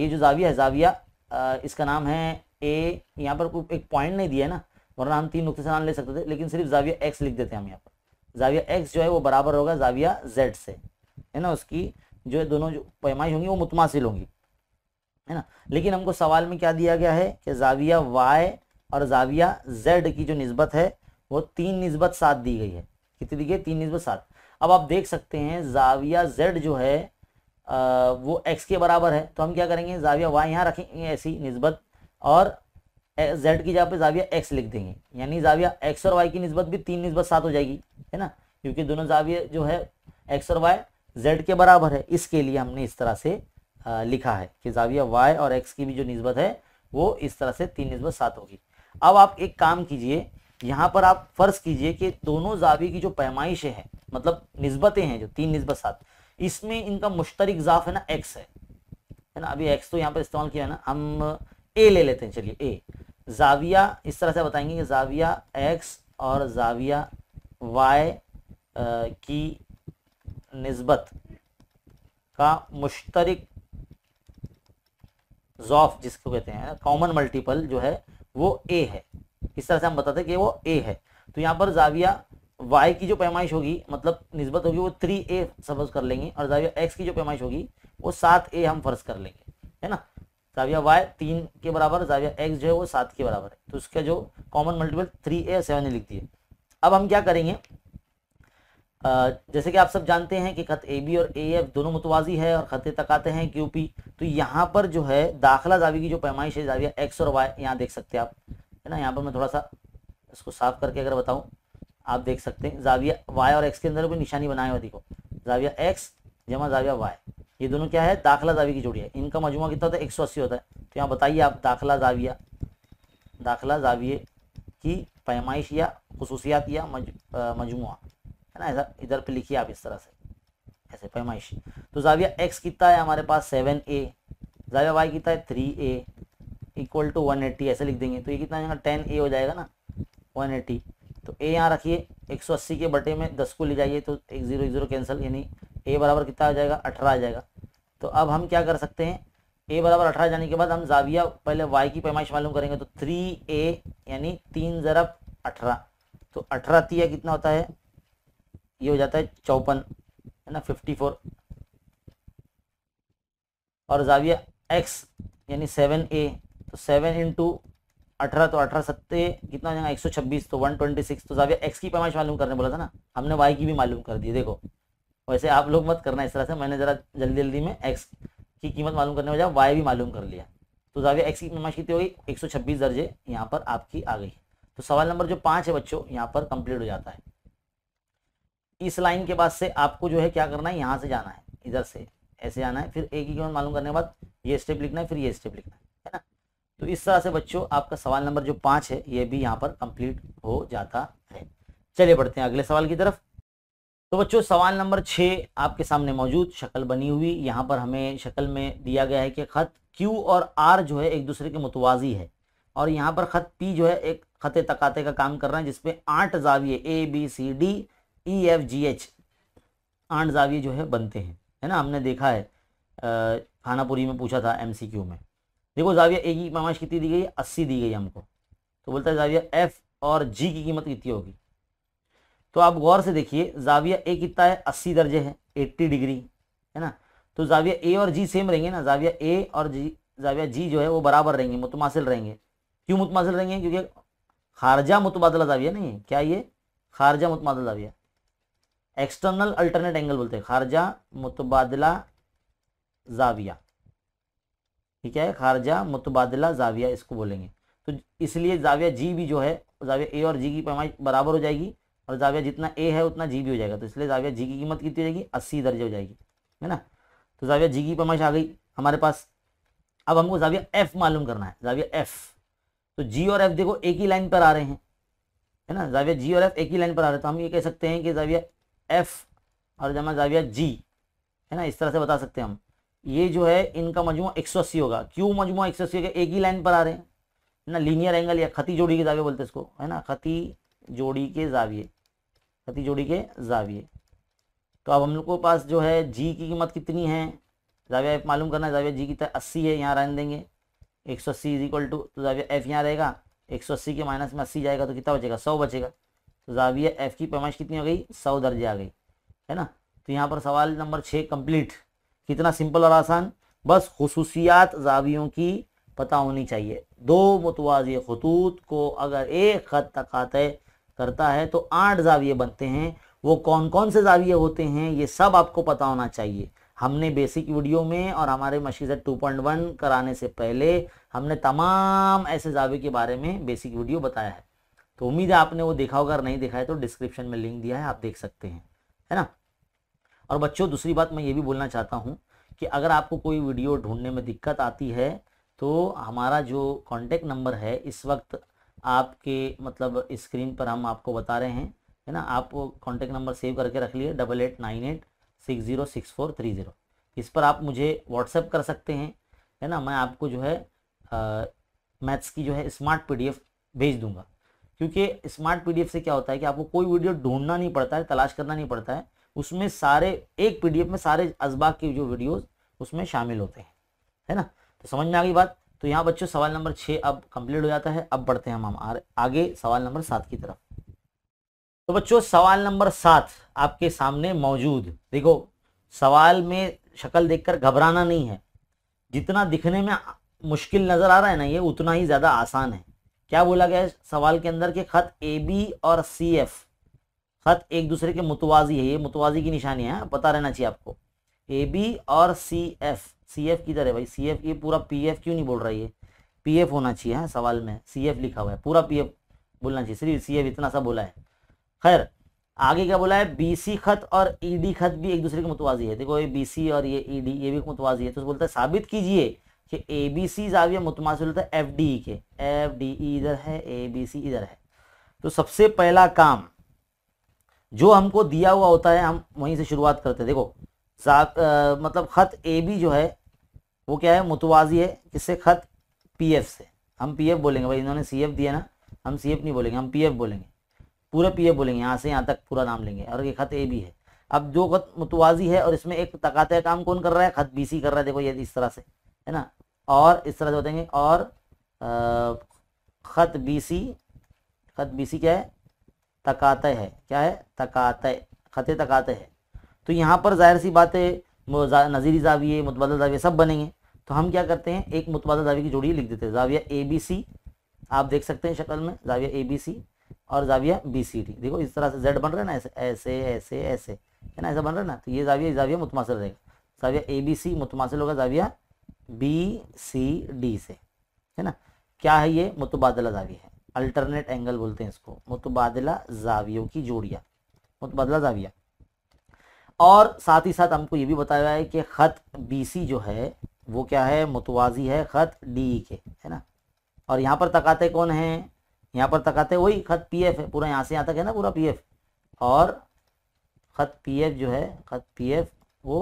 ये जो जाविया है जाविया इसका नाम है ए यहाँ पर एक पॉइंट नहीं दिया है ना वरना हम तीन नुकते से नाम ले सकते थे लेकिन सिर्फ जाविया एक्स लिख देते हैं हम यहाँ पर जाविया एक्स जो है वो बराबर होगा जाविया जेड से है ना उसकी जो है दोनों जो पैमाई होंगी वो मुतमासिल होंगी है ना लेकिन हमको सवाल में क्या दिया गया है कि जाविया वाई और जाविया जेड की जो नस्बत है वो तीन नस्बत सात दी गई है कितनी दी गई तीन नस्बत सात अब आप देख सकते हैं जाविया जेड जो है आ, वो एक्स के बराबर है तो हम क्या करेंगे जाविया वाई यहाँ रखेंगे ऐसी नस्बत और जेड की जगह पे जाविया एक्स लिख देंगे यानी जाविया एक्स और वाई की नस्बत भी तीन नस्बत सात हो जाएगी है ना क्योंकि दोनों जाविया जो है एक्स और वाई जेड के बराबर है इसके लिए हमने इस तरह से लिखा है कि जाविया वाई और एक्स की भी जो नस्बत है वो इस तरह से तीन नस्बत सात होगी अब आप एक काम कीजिए यहाँ पर आप फर्ज कीजिए कि दोनों जावी की जो पैमाइशें हैं मतलब नस्बतें हैं जो तीन नस्बत सात इसमें इनका मुश्तरक जाफ है ना एक्स है है ना अभी एक्स तो यहाँ पर इस्तेमाल किया है ना हम ए ले लेते हैं चलिए ए जाविया इस तरह से बताएंगे कि जाविया एक्स और जाविया वाई की नस्बत का मुश्तरक जॉफ जिसको कहते हैं कॉमन मल्टीपल जो है वो ए है इस तरह से हम बताते हैं कि वो ए है तो यहाँ पर जाविया वाई की जो पैमाइश होगी मतलब नस्बत होगी वो थ्री ए सपोज कर लेंगे और जाविया एक्स की जो पैमाइश होगी वो सात ए हम फर्ज कर लेंगे है ना जाविया वाई तीन के बराबर जाविया एक्स जो है वो सात के बराबर है तो उसका जो common multiple three A seven लिख दिए अब हम क्या करेंगे जैसे कि आप सब जानते हैं कि ख़त ए बी और ए एफ दोनों मुतवाजी है और ख़त तकाते हैं क्यू पी तो यहाँ पर जो है दाखिला जावी की जो पैमाइश है जाविया एक्स और वाई यहाँ देख सकते हैं आप है ना यहाँ पर मैं थोड़ा सा इसको साफ करके अगर बताऊँ आप देख सकते हैं जाविया वाई और एक्स के अंदर भी निशानी बनाए हुए देखो जाविया एक्स जमा जाविया वाई ये दोनों क्या है दाखिला जावी की जोड़ी है इनका मजमु कितना होता है एक सौ अस्सी होता है तो यहाँ बताइए आप दाखिला जाविया दाखिला जाविए की पैमाइश या खसूसियात या मजमु है ना इधर इधर पे लिखिए आप इस तरह से ऐसे पैमाइश तो जाविया एक्स कितना है हमारे पास सेवन ए जाविया वाई कितना है three A equal to one eighty ऐसे लिख देंगे तो ये कितना जाएगा टेन ए हो जाएगा ना वन एट्टी तो ए यहाँ रखिए एक सौ अस्सी के बटे में दस को ले जाइए तो एक जीरो एक जीरो कैंसिल यानी ए बराबर कितना हो जाएगा अठारह आ जाएगा तो अब हम क्या कर सकते हैं ए बराबर अठारह जाने के बाद हम जाविया पहले वाई की पैमाइश मालूम करेंगे तो थ्री ए यानी तीन ज़रा अठारह तो अठारह तीया कितना होता है ये हो जाता है चौपन है ना फिफ्टी फोर और जाविया एक्स यानी सेवन ए तो सेवन इंटू अठारह तो अठारह सत्ते कितना हो जाएगा एक सौ छब्बीस तो वन ट्वेंटी सिक्स तो जाविया एक्स की पैमाइश मालूम करने बोला था ना हमने वाई की भी मालूम कर दी देखो वैसे आप लोग मत करना इस तरह से मैंने ज़रा जल्दी जल्दी में एक्स की कीमत मालूम करने वजह वाई भी मालूम कर लिया तो जाविया एक्स की पैमाइश कितनी हो गई एक सौ छब्बीस दर्जे यहाँ पर आपकी आ गई तो सवाल नंबर जो पाँच है बच्चों यहाँ पर कंप्लीट हो जाता है इस लाइन के बाद से आपको जो है क्या करना है यहाँ से जाना है इधर से ऐसे आना है फिर एक ही मालूम करने के बाद ये स्टेप लिखना है फिर ये स्टेप लिखना है है ना तो इस तरह से बच्चों आपका सवाल नंबर जो पाँच है ये भी यहाँ पर कंप्लीट हो जाता है चलिए बढ़ते हैं अगले सवाल की तरफ तो बच्चों सवाल नंबर छः आपके सामने मौजूद शक्ल बनी हुई यहाँ पर हमें शक्ल में दिया गया है कि ख़त क्यू और आर जो है एक दूसरे के मुतवाजी है और यहाँ पर ख़त पी जो है एक ख़त तकाते का काम कर रहा है जिसमें आठ जाविये A B C D E F G H आठ जाविये जो है बनते हैं है ना हमने देखा है खानापुरी में पूछा था एम सी क्यू में देखो जाविया ए की पैमाइश कितनी दी गई है अस्सी दी गई हमको तो बोलता है जाविया एफ और जी की कीमत कितनी होगी तो आप गौर से देखिए जाविया ए कितना है अस्सी दर्जे है एट्टी डिग्री है ना तो जाविया ए और जी सेम रहेंगे ना जाविया ए और जी जाविया जी जो है वो बराबर रहेंगे मुतमासिल रहेंगे क्यों मुतमासिल रहेंगे क्योंकि खारजा मुतबादला जाविया नहीं है क्या ये खारजा मुतबादला जाविया एक्सटर्नल अल्टरनेट एंगल बोलते हैं खारजा मुतबादला जाविया ठीक है खारजा मुतबादला जाविया इसको बोलेंगे तो इसलिए जाविया जी भी जो है जाविया ए और जी की पैमाइश बराबर हो जाएगी और जाविया जितना ए है उतना जी भी हो जाएगा तो इसलिए जाविया जी की कीमत कितनी हो जाएगी अस्सी दर्जे हो जाएगी है ना तो जाविया जी की पैमाइश आ गई हमारे पास अब हमको जाविया एफ मालूम करना है जाविया एफ तो जी और एफ देखो एक ही लाइन पर आ रहे हैं है ना जाविया जी और एफ एक ही लाइन पर आ रहे हैं तो हम ये कह सकते हैं कि जाविया एफ और जमा जाविया जी है ना इस तरह से बता सकते हैं हम ये जो है इनका मजमू एक सौ अस्सी होगा क्यों मजमू एक सौ अस्सी होगा एक ही लाइन पर आ रहे हैं ना लीनियर एंगल या खती जोड़ी के जाविये बोलते हैं इसको है ना खती जोड़ी के जाविये खती जोड़ी के जाविये तो अब हम लोग के पास जो है जी की कीमत कितनी है जाविया एफ मालूम करना है जाविया जी कितना तो अस्सी है यहाँ रहने देंगे एक सौ अस्सी इज इक्वल टू तो जाविया एफ यहाँ रहेगा एक सौ अस्सी के माइनस में अस्सी जाएगा तो कितना बचेगा सौ बचेगा तो जाविया एफ की पैमाइश कितनी हो गई सौ दर्जे आ गई है ना तो यहाँ पर सवाल नंबर छः कंप्लीट कितना सिंपल और आसान बस खसूसियात जावियों की पता होनी चाहिए दो मतवाज़ खतूत को अगर एक ख़त आते करता है तो आठ जाविये बनते हैं वो कौन कौन से जाविये होते हैं ये सब आपको पता होना चाहिए हमने बेसिक वीडियो में और हमारे पॉइंट वन कराने से पहले हमने तमाम ऐसे जावे के बारे में बेसिक वीडियो बताया है तो उम्मीद है आपने वो देखा होगा अगर नहीं देखा है तो डिस्क्रिप्शन में लिंक दिया है आप देख सकते हैं है ना और बच्चों दूसरी बात मैं ये भी बोलना चाहता हूँ कि अगर आपको कोई वीडियो ढूंढने में दिक्कत आती है तो हमारा जो कॉन्टेक्ट नंबर है इस वक्त आपके मतलब स्क्रीन पर हम आपको बता रहे हैं है ना आप कॉन्टेक्ट नंबर सेव करके रख लिए double eight nine eight six zero six four three zero इस पर आप मुझे व्हाट्सएप कर सकते हैं है ना मैं आपको जो है मैथ्स की जो है स्मार्ट पीडीएफ भेज दूंगा क्योंकि स्मार्ट पीडीएफ से क्या होता है कि आपको कोई वीडियो ढूंढना नहीं पड़ता है तलाश करना नहीं पड़ता है उसमें सारे एक पीडीएफ में सारे असबाग के जो वीडियोस उसमें शामिल होते हैं है ना तो समझ में आ गई बात तो यहाँ बच्चों सवाल नंबर छः अब कंप्लीट हो जाता है अब बढ़ते हैं हम हम आगे सवाल नंबर सात की तरफ तो बच्चों सवाल नंबर सात आपके सामने मौजूद देखो सवाल में शक्ल देखकर घबराना नहीं है जितना दिखने में मुश्किल नज़र आ रहा है ना ये उतना ही ज़्यादा आसान है क्या बोला गया सवाल के अंदर के खत ए बी और सी एफ खत एक दूसरे के मुतवाजी है ये मुतवाजी की निशानी है हाँ, पता रहना चाहिए आपको ए बी और सी एफ सी एफ किधर है भाई सी एफ ये पूरा पी एफ क्यों नहीं बोल रही है पी एफ होना चाहिए है हाँ, सवाल में सी एफ लिखा हुआ है पूरा पी एफ बोलना चाहिए सिर्फ सी एफ इतना सा बोला है खैर आगे क्या बोला है बी सी खत और ई डी खत भी एक दूसरे के मुतवाजी है देखो ये बी सी और ये ई डी ये भी मुतवाजी है तो बोलता है साबित कीजिए कि ए बी सी जाविया मुतमासिल होता है एफ डी ई के एफ डी ई इधर है ए बी सी इधर है तो सबसे पहला काम जो हमको दिया हुआ होता है हम वहीं से शुरुआत करते हैं देखो आ, मतलब ख़त ए बी जो है वो क्या है मुतवाजी है किससे ख़त पी एफ से हम पी एफ बोलेंगे भाई इन्होंने सी एफ दिया ना हम सी एफ नहीं बोलेंगे हम पी एफ बोलेंगे पूरा पी एफ बोलेंगे यहाँ से यहाँ तक पूरा नाम लेंगे और ये ख़त ए बी है अब जो खत मुतवाजी है और इसमें एक तकाते काम कौन कर रहा है खत बी सी कर रहा है देखो ये इस तरह से है ना और इस तरह से बताएंगे और ख़त खत बीसी खत बीसी क्या है तकात है क्या है तकात खत तकात है तो यहाँ पर जाहिर सी बात है नज़ीरी जाविये मुतबादल जाविये सब बनेंगे तो हम क्या करते हैं एक मुतबादल जाविये की जोड़ी लिख देते हैं जाविया ए बी सी आप देख सकते हैं शक्ल में जाविया ए बी सी और जाविया बी सी डी देखो इस तरह से जेड बन रहा है ना ऐसे ऐसे ऐसे ऐसे है ना ऐसा बन रहा है ना तो ये जाविया जाविया मुतमासिल रहेगा जाविया ए बी सी मुतमासिल होगा जाविया बी सी डी से है ना क्या है ये मुतबादला जाविया है अल्टरनेट एंगल बोलते हैं इसको मुतबादला जावियों की जोड़िया मुतबादला जाविया और साथ ही साथ हमको ये भी बताया है कि ख़त बी सी जो है वो क्या है मुतवाजी है ख़त डी के है ना और यहाँ पर तकाते कौन है यहाँ पर तकाते वही ख़त पी एफ है पूरा यहाँ से यहाँ तक है ना पूरा पी एफ और ख़त पी एफ जो है ख़त पी एफ वो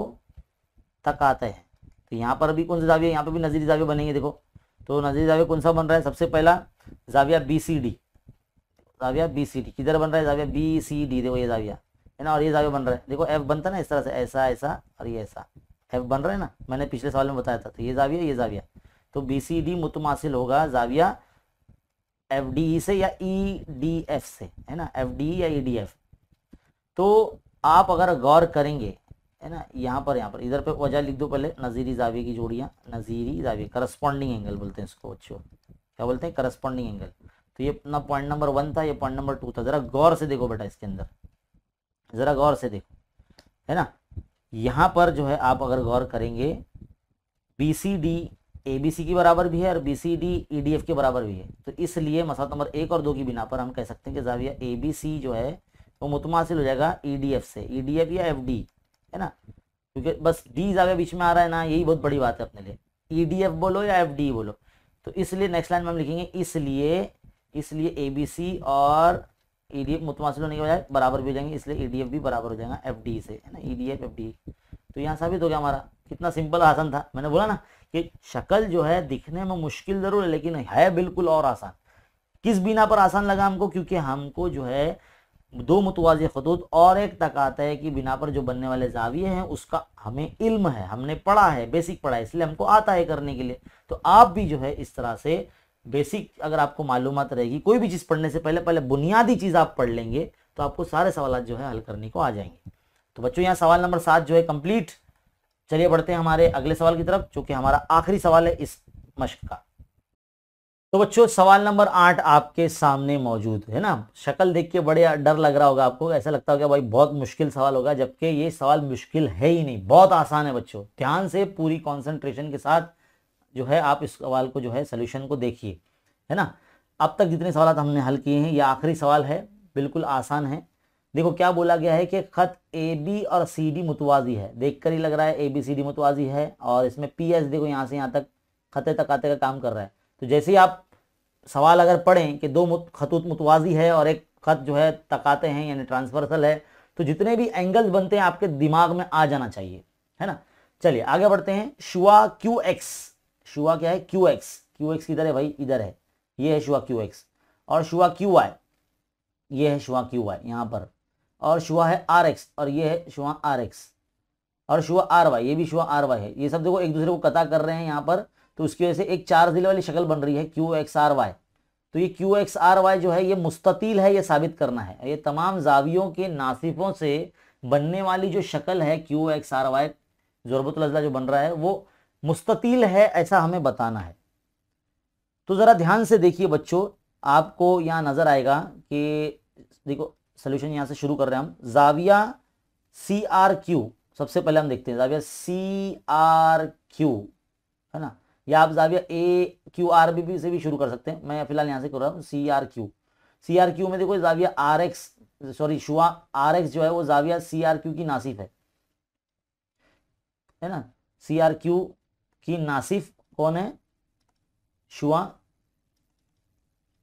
तकाते हैं तो यहाँ पर भी कौन सा जाविया यहाँ पर भी नजरी जाविया बनेंगे देखो तो नजरी जाविया कौन सा बन रहा है सबसे पहला जाविया बी सी डी जाविया बी सी डी किधर बन रहा है जाविया बी सी डी देखो ये जाविया है ना और ये जाविया बन रहा है देखो एफ बनता ना इस तरह से ऐसा ऐसा और ये ऐसा एफ बन रहा है ना मैंने पिछले सवाल में बताया था तो ये जाविया ये जाविया तो बी सी डी मुतमासिल होगा जाविया एफ डी ई से या ई डी एफ से है ना एफ डी e या ई डी एफ तो आप अगर गौर करेंगे है ना यहाँ पर यहाँ पर इधर पे वजह लिख दो पहले नज़ीरी जावे की जोड़ियाँ नज़ीरी जावे करस्पॉन्डिंग एंगल बोलते हैं इसको अच्छे क्या बोलते हैं करस्पॉन्डिंग एंगल तो ये अपना पॉइंट नंबर वन था ये पॉइंट नंबर टू था ज़रा गौर से देखो बेटा इसके अंदर ज़रा गौर से देखो है ना यहाँ पर जो है आप अगर गौर करेंगे B C D A B C के बराबर भी है और B C D E D F के बराबर भी है तो इसलिए मसाद नंबर एक और दो की बिना पर हम कह सकते हैं कि जाविया ए बी सी जो है वो मुतमासिल हो जाएगा ई डी एफ से ई डी एफ या एफ डी है ना क्योंकि बस डी ज्यादा बीच में आ रहा है ना यही बहुत बड़ी बात है अपने लिए ई e बोलो या एफ बोलो तो इसलिए नेक्स्ट लाइन में हम लिखेंगे इसलिए इसलिए ए और ई e डी होने के बजाय बराबर भी हो जाएंगे इसलिए ई e भी बराबर हो जाएगा एफ से है ना ई डी एफ डी तो यहाँ साबित हो गया हमारा कितना सिंपल आसान था मैंने बोला ना कि शक्ल जो है दिखने में मुश्किल जरूर है लेकिन है बिल्कुल और आसान किस बिना पर आसान लगा हमको क्योंकि हमको जो है दो मुतवाज़ खतूत और एक तक आता है कि बिना पर जो बनने वाले जाविये हैं उसका हमें इल्म है हमने पढ़ा है बेसिक पढ़ा है इसलिए हमको आता है करने के लिए तो आप भी जो है इस तरह से बेसिक अगर आपको मालूम रहेगी कोई भी चीज़ पढ़ने से पहले पहले बुनियादी चीज़ आप पढ़ लेंगे तो आपको सारे सवाल जो है हल करने को आ जाएंगे तो बच्चों यहाँ सवाल नंबर सात जो है कम्प्लीट चलिए बढ़ते हैं हमारे अगले सवाल की तरफ चूँकि हमारा आखिरी सवाल है इस मश्क का तो बच्चों सवाल नंबर आठ आपके सामने मौजूद है ना शक्ल देख के बड़े डर लग रहा होगा आपको ऐसा लगता होगा भाई बहुत मुश्किल सवाल होगा जबकि ये सवाल मुश्किल है ही नहीं बहुत आसान है बच्चों ध्यान से पूरी कॉन्सेंट्रेशन के साथ जो है आप इस सवाल को जो है सोल्यूशन को देखिए है ना अब तक जितने सवाल हमने हल किए हैं ये आखिरी सवाल है बिल्कुल आसान है देखो क्या बोला गया है कि खत ए बी और सी डी मुतवाजी है देख कर ही लग रहा है ए बी सी डी मुतवाजी है और इसमें पी एस देखो यहाँ से यहाँ तक खतें तक आते का काम कर रहा है तो जैसे ही आप सवाल अगर पढ़ें कि दो खतूत मुतवाजी है और एक खत जो है तकाते हैं यानी ट्रांसवर्सल है तो जितने भी एंगल्स बनते हैं आपके दिमाग में आ जाना चाहिए है ना चलिए आगे बढ़ते हैं शुआ क्यू एक्स शुआ क्या है क्यू एक्स क्यू एक्स किधर है भाई इधर है ये है शुआ क्यू एक्स और शुआ क्यू आई ये है शुआ क्यू वाई यहाँ पर और शुआ है आर एक्स और ये है शुआ आर एक्स और शुआ आर वाई ये भी शुआ आर वाई है ये सब देखो एक दूसरे को कता कर रहे हैं यहाँ पर तो उसकी वजह से एक चार दिल वाली शक्ल बन रही है क्यू एक्स आर वाई तो ये क्यू एक्स आर वाई जो है ये मुस्ततील है ये साबित करना है ये तमाम जावियों के नासिफों से बनने वाली जो शक्ल है क्यू एक्स आर वाई जरबतलजला जो बन रहा है वो मुस्ततील है ऐसा हमें बताना है तो ज़रा ध्यान से देखिए बच्चों आपको यहाँ नज़र आएगा कि देखो सोल्यूशन यहाँ से शुरू कर रहे हैं हम जाविया सी आर क्यू सबसे पहले हम देखते हैं जाविया सी आर क्यू है ना या आप जाविया ए क्यू आर बी से भी शुरू कर सकते हैं मैं फिलहाल यहाँ से कर रहा हूँ C R Q C R Q में देखो जाविया आर एक्स सॉरी शुआ आर एक्स जो है वो जाविया सी आर क्यू की नासिफ है है ना सी आर क्यू की नासिफ कौन है शुआ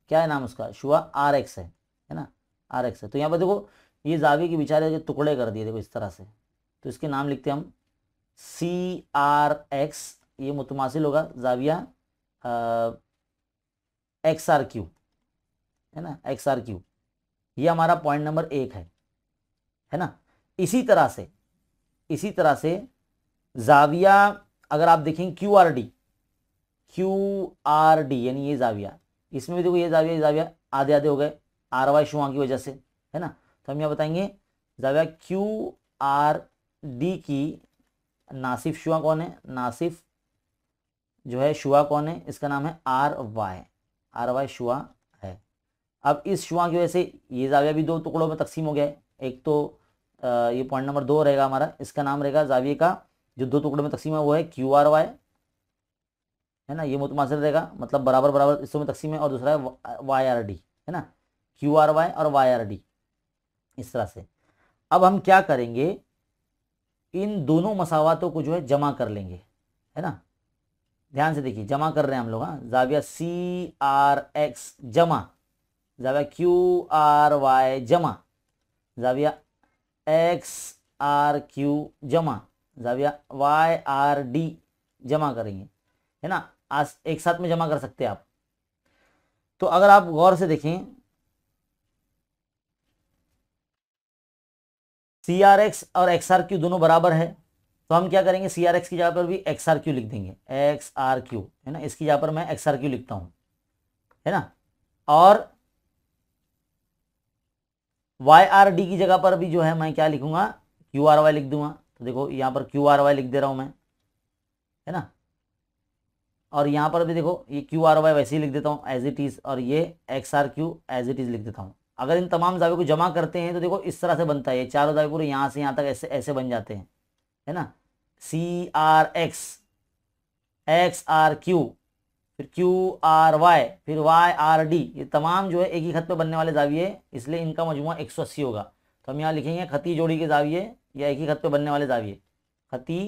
क्या है नाम उसका शुआ आर एक्स है है ना आर एक्स है तो यहाँ पर देखो ये जाविया के बेचारे के टुकड़े कर दिए देखो इस तरह से तो इसके नाम लिखते हैं हम सी आर एक्स ये मुतमासिल होगा जाविया एक्स आर क्यू है ना एक्स आर क्यू ये हमारा पॉइंट नंबर एक है है ना इसी तरह से इसी तरह से जाविया अगर आप देखें Q R D Q R D यानी ये जाविया इसमें भी देखो ये जाविया ये जाविया आधे आधे हो गए आर वाई शुआ की वजह से है ना तो हम यहाँ बताएंगे जाविया क्यू आर डी की नासिफ शुआ कौन है नासिफ जो है शुआ कौन है इसका नाम है आर वाई आर वाई शुआ है अब इस शुआ की वजह से ये जाविया भी दो टुकड़ों में तकसीम हो गया है एक तो आ, ये पॉइंट नंबर दो रहेगा हमारा इसका नाम रहेगा जाविये का जो दो टुकड़ों में तकसीम है वो है क्यू आर वाई है ना ये मुतमासर रहेगा मतलब बराबर बराबर हिस्सों में तकसीम है और दूसरा है वाई आर डी है ना क्यू आर वाई और वाई आर डी इस तरह से अब हम क्या करेंगे इन दोनों मसावतों को जो है जमा कर लेंगे है ना ध्यान से देखिए जमा कर रहे हैं हम लोग हाँ जाविया सी आर एक्स जमा जाविया क्यू आर वाई जमा जाविया एक्स आर क्यू जमा जाविया वाई आर डी जमा करेंगे है ना आज एक साथ में जमा कर सकते हैं आप तो अगर आप गौर से देखें सी आर एक्स और एक्स आर क्यू दोनों बराबर है तो हम क्या करेंगे सी आर एक्स की जगह पर भी एक्स आर क्यू लिख देंगे एक्स आर क्यू है ना इसकी जगह पर मैं एक्स आर क्यू लिखता हूँ है ना और वाई आर डी की जगह पर भी जो है मैं क्या लिखूंगा क्यू आर वाई लिख दूंगा तो देखो यहाँ पर क्यू आर वाई लिख दे रहा हूँ मैं है ना और यहाँ पर भी देखो ये क्यू आर वाई वैसे ही लिख देता हूँ एज इट इज़ और ये X R Q as it is लिख देता हूँ अगर इन तमाम दावे को जमा करते हैं तो देखो इस तरह से बनता है ये चारों दावे पूरे यहाँ से यहाँ तक ऐसे ऐसे बन जाते हैं है ना C R X X R Q फिर क्यू आर वाई फिर वाई आर डी ये तमाम जो है एक ही खत पे बनने वाले जाविये इसलिए इनका मजमु एक सौ अस्सी होगा तो हम यहाँ लिखेंगे खती जोड़ी के जाविये या एक ही खत पे बनने वाले जाविये खती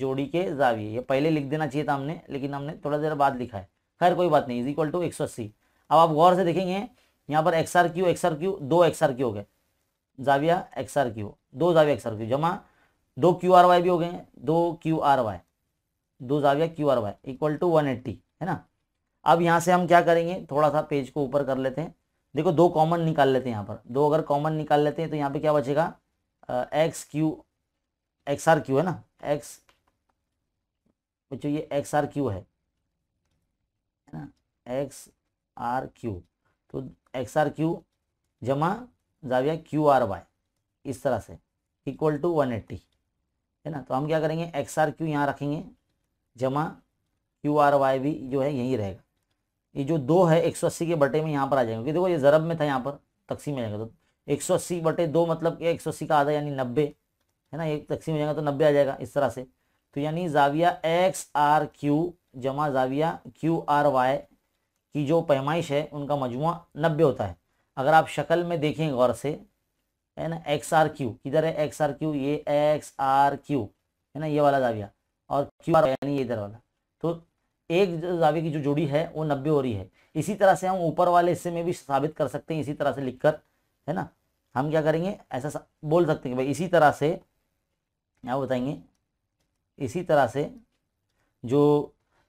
जोड़ी के जाविये ये पहले लिख देना चाहिए था हमने लेकिन हमने थोड़ा देर बाद लिखा है खैर कोई बात नहीं इज इक्वल टू एक सौ अस्सी अब आप गौर से देखेंगे यहाँ पर X R Q X R Q दो एक्स आर क्यू हो गए जाविया एक्स आर क्यू दो जाविया एक्स आर क्यू जमा दो क्यू आर वाई भी हो गए हैं दो क्यू आर वाई दो जाविया Q R Y equal to one eighty है ना अब यहाँ से हम क्या करेंगे थोड़ा सा पेज को ऊपर कर लेते हैं देखो दो कॉमन निकाल लेते हैं यहाँ पर दो अगर कॉमन निकाल लेते हैं तो यहाँ पे क्या बचेगा X Q X R Q है ना एक्स बच्चो ये एक्स आर क्यू है ना एक्स आर क्यू तो एक्स आर क्यू जमा जाविया क्यू आर वाई इस तरह से इक्वल टू वन एट्टी है ना तो हम क्या करेंगे एक्स आर क्यू यहाँ रखेंगे जमा क्यू आर वाई भी जो है यहीं रहेगा ये जो दो है एक सौ अस्सी के बटे में यहाँ पर आ जाएंगे क्योंकि देखो ये ज़रब में था यहाँ पर तकसीम हो जाएगा तो एक सौ अस्सी बटे दो मतलब एक सौ अस्सी का आधा यानी नब्बे है ना ये तकसीम हो जाएगा तो नब्बे आ जाएगा इस तरह से तो यानी जाविया एक्स आर क्यू जमा जाविया क्यू आर वाई की जो पैमाइश है उनका मजमू नब्बे होता है अगर आप शक्ल में देखें गौर से है ना एक्स आर क्यू किधर है एक्स आर क्यू ये एक्स आर क्यू है ना ये वाला जाविया और क्यू आर यानी ये इधर वाला तो एक जाविया की जो जोड़ी है वो नब्बे हो रही है इसी तरह से हम ऊपर वाले हिस्से में भी साबित कर सकते हैं इसी तरह से लिखकर है ना हम क्या करेंगे ऐसा बोल सकते हैं भाई इसी तरह से क्या बताएंगे इसी तरह से जो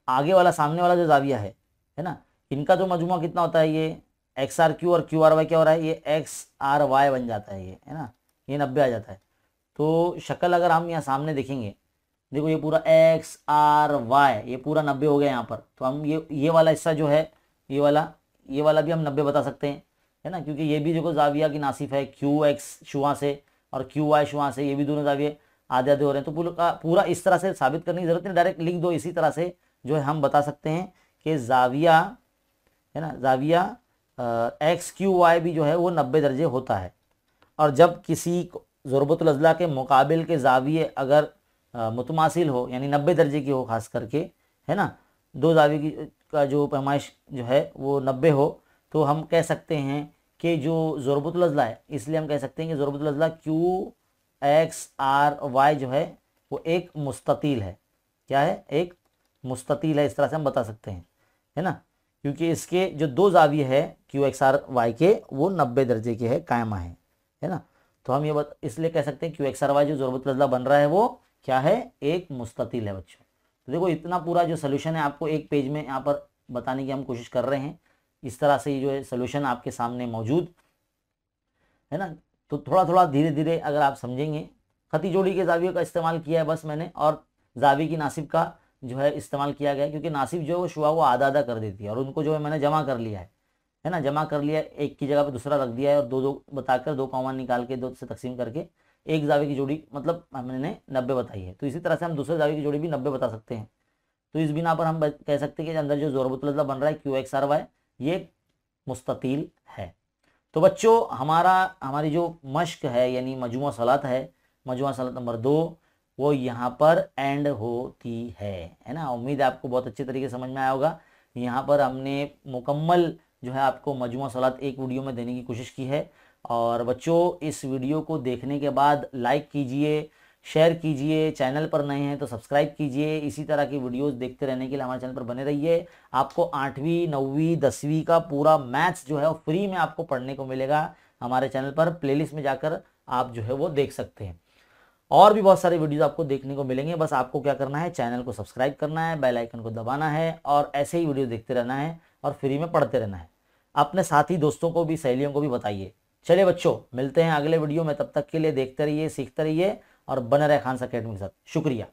आगे वाला सामने वाला जो जाविया है है ना इनका जो मजमु कितना होता है ये एक्स आर क्यू और क्यू आर वाई क्या हो रहा है ये एक्स आर वाई बन जाता है ये है ना ये नब्बे आ जाता है तो शक्ल अगर हम यहाँ सामने देखेंगे देखो ये पूरा एक्स आर वाई ये पूरा नब्बे हो गया यहाँ पर तो हम ये ये वाला हिस्सा जो है ये वाला ये वाला भी हम नब्बे बता सकते हैं है ना क्योंकि ये भी देखो जाविया की नासिफ है क्यू एक्स शुआ से और क्यू वाई शुआ से ये भी दोनों जाविये आधे आधे हो रहे हैं तो पूरा पूरा इस तरह से साबित करने की जरूरत नहीं डायरेक्ट लिख दो इसी तरह से जो है हम बता सकते हैं कि जाविया है ना जाविया एक्स क्यू वाई भी जो है वो नब्बे दर्जे होता है और जब किसी ज़रबतलजला के मुकाबले के जाविये अगर मुतमासिल हो यानी नब्बे दर्जे की हो खास करके है ना दो जावी की का जो पैमाइश जो है वो नब्बे हो तो हम कह सकते हैं कि जो ज़रबतलजला है इसलिए हम कह सकते हैं कि अजला क्यू एक्स आर वाई जो है वो एक मुस्ततील है क्या है एक मुस्ततील है इस तरह से हम बता सकते हैं है ना क्योंकि इसके जो दो जाविये है क्यू एक्स आर वाई के वो नब्बे दर्जे के है कायम है है ना तो हम ये बत, इसलिए कह सकते हैं क्यू एक्स आर वाई जो जरूरत लजला बन रहा है वो क्या है एक मुस्ततिल है बच्चों तो देखो इतना पूरा जो सोल्यूशन है आपको एक पेज में यहाँ पर बताने की हम कोशिश कर रहे हैं इस तरह से ये जो है सोल्यूशन आपके सामने मौजूद है ना तो थोड़ा थोड़ा धीरे धीरे अगर आप समझेंगे खती जोड़ी के जावियों का इस्तेमाल किया है बस मैंने और जावी की नासिब का जो है इस्तेमाल किया गया क्योंकि नासिब जो है वो शुआ वो आधा आधा कर देती है और उनको जो है मैंने जमा कर लिया है है ना जमा कर लिया एक की जगह पे दूसरा रख दिया है और दो दो बताकर दो कॉमन निकाल के दो से तकसीम करके एक दावे की जोड़ी मतलब हमने नब्बे बताई है तो इसी तरह से हम दूसरे दावे की जोड़ी भी नब्बे बता सकते हैं तो इस बिना पर हम कह सकते हैं कि अंदर जो जोरबुतलजा बन रहा है क्यू एक्स आर वाई ये मुस्ततील है तो बच्चों हमारा हमारी जो मश्क है यानी मजमू सलात है मजमु सलात नंबर दो वो यहाँ पर एंड होती है है ना उम्मीद है आपको बहुत अच्छे तरीके से समझ में आया होगा यहाँ पर हमने मुकम्मल जो है आपको मजमू सलात एक वीडियो में देने की कोशिश की है और बच्चों इस वीडियो को देखने के बाद लाइक कीजिए शेयर कीजिए चैनल पर नए हैं तो सब्सक्राइब कीजिए इसी तरह की वीडियोस देखते रहने के लिए हमारे चैनल पर बने रहिए आपको आठवीं नौवीं दसवीं का पूरा मैथ्स जो है वो फ्री में आपको पढ़ने को मिलेगा हमारे चैनल पर प्लेलिस्ट में जाकर आप जो है वो देख सकते हैं और भी बहुत सारे वीडियोज आपको देखने को मिलेंगे बस आपको क्या करना है चैनल को सब्सक्राइब करना है बेलाइकन को दबाना है और ऐसे ही वीडियो देखते रहना है और फ्री में पढ़ते रहना है अपने साथी दोस्तों को भी सहेलियों को भी बताइए चलिए बच्चों मिलते हैं अगले वीडियो में तब तक के लिए देखते रहिए सीखते रहिए और बने रहे खान अकेडमी के साथ शुक्रिया